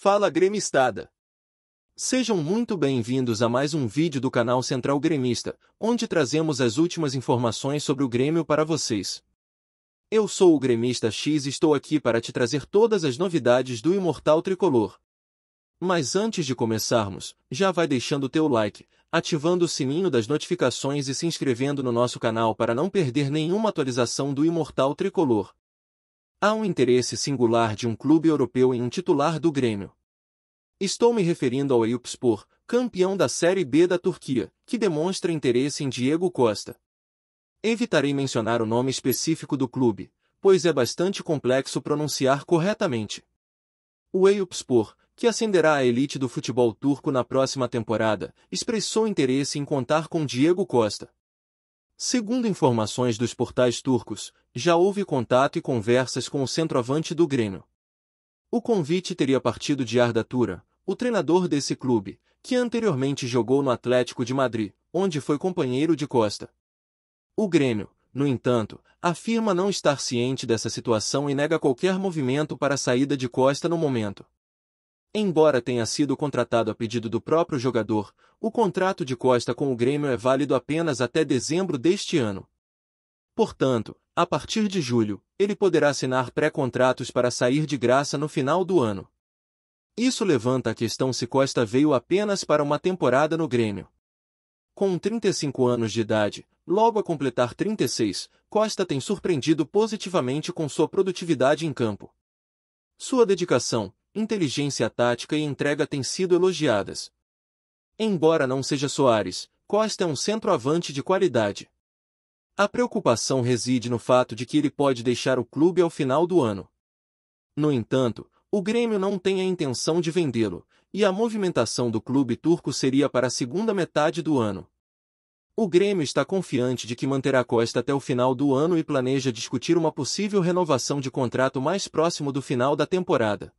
Fala gremistada! Sejam muito bem-vindos a mais um vídeo do canal Central Gremista, onde trazemos as últimas informações sobre o Grêmio para vocês. Eu sou o Gremista X e estou aqui para te trazer todas as novidades do Imortal Tricolor. Mas antes de começarmos, já vai deixando o teu like, ativando o sininho das notificações e se inscrevendo no nosso canal para não perder nenhuma atualização do Imortal Tricolor. Há um interesse singular de um clube europeu em um titular do Grêmio. Estou me referindo ao Eyüpspor, campeão da Série B da Turquia, que demonstra interesse em Diego Costa. Evitarei mencionar o nome específico do clube, pois é bastante complexo pronunciar corretamente. O Eyüpspor, que ascenderá à elite do futebol turco na próxima temporada, expressou interesse em contar com Diego Costa. Segundo informações dos portais turcos, já houve contato e conversas com o centroavante do Grêmio. O convite teria partido de Arda Tura, o treinador desse clube, que anteriormente jogou no Atlético de Madrid, onde foi companheiro de Costa. O Grêmio, no entanto, afirma não estar ciente dessa situação e nega qualquer movimento para a saída de Costa no momento. Embora tenha sido contratado a pedido do próprio jogador, o contrato de Costa com o Grêmio é válido apenas até dezembro deste ano. Portanto, a partir de julho, ele poderá assinar pré-contratos para sair de graça no final do ano. Isso levanta a questão se Costa veio apenas para uma temporada no Grêmio. Com 35 anos de idade, logo a completar 36, Costa tem surpreendido positivamente com sua produtividade em campo. Sua dedicação, inteligência tática e entrega têm sido elogiadas. Embora não seja Soares, Costa é um centroavante de qualidade. A preocupação reside no fato de que ele pode deixar o clube ao final do ano. No entanto, o Grêmio não tem a intenção de vendê-lo, e a movimentação do clube turco seria para a segunda metade do ano. O Grêmio está confiante de que manterá Costa até o final do ano e planeja discutir uma possível renovação de contrato mais próximo do final da temporada.